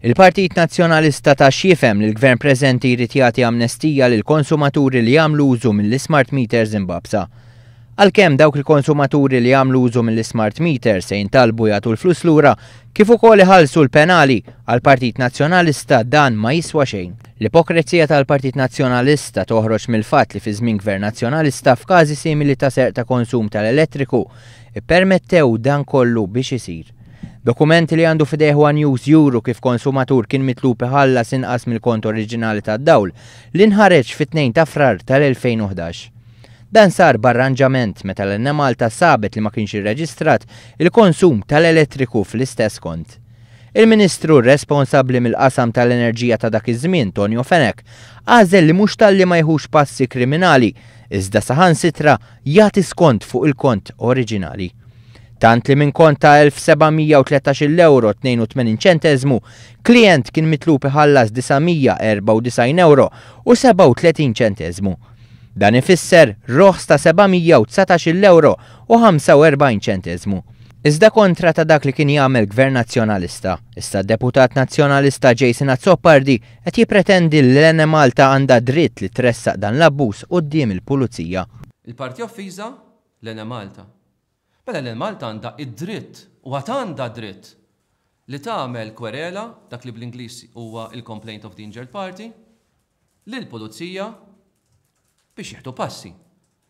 Il-Partit Nazzjonalista ta' xiefem l-gvern preżenti jrid jagħti amnestija l konsumaturi li jagħmlu użu mill-smart meters imbabsa. Għalkemm dawk il-konsumaturi li jagħmlu użu mill-smart meters se jintalbu jagħtu l-flus lura kif ukoll iħallsu l-penali għal Partit Nazzjonalista dan ma jiswa xejn. L-ipokrezija tal-Partit Nazzjonalista toħroġ mill-fatt li fi żmien gvern nazzjonalista f'każi simili ta' ser ta' konsum tal-elettriku ippermettew dan kollu biex isir. Dokumenti li għandu fideħ One News Euro kif konsumatur kien mitlupi ħalla sinqas mill-kont oriġinali tad-dawl li nħareġ fit-2 ta' frar tal-2011. Dan sar barranġament meta l enemalta sabet li ma kienx irreġistrat il-konsum tal-elettriku fl-istess kont. Il-Ministru responsabli mill-qasam tal-enerġija ta' dak iż-żmien, Tonio Fenek, għażel li mhux talli ma jħux passi kriminali, iżda saħan sitra jagħti skont fuq il-kont oriġinali tant li minn konta 1713 euro 82 ċentezmu, klient kien mitlub ħallas 994 euro u 37 ċentezmu. Dan ifisser roħs ta' 719 euro u 45 ċentezmu. Iżda kontra ta' dak li kien jagħmel gvern nazzjonalista, issa deputat nazzjonalista Jason Azzopardi qed jipretendi l ene Malta għandha dritt li tressaq dan l-abbuż quddiem il-pulizija. Il-parti offiża l ene Malta. Mela l-Malta għanda id-dritt u għatanda dritt li tagħmel kwerela dak li bl-Ingliż huwa il-complaint of the injured party lil pulizija biex jieħdu passi.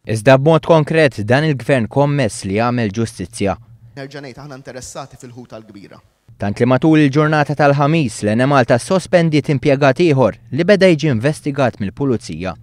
Iżda b'mod konkret dan il-gvern kommess li jagħmel ġustizzja. Nerġanajt aħna interessati fil-ħuta l-kbira. Tant li matul il-ġurnata tal-ħamis l enemalta sospendit impjegat ieħor li beda jiġi investigat mill-pulizija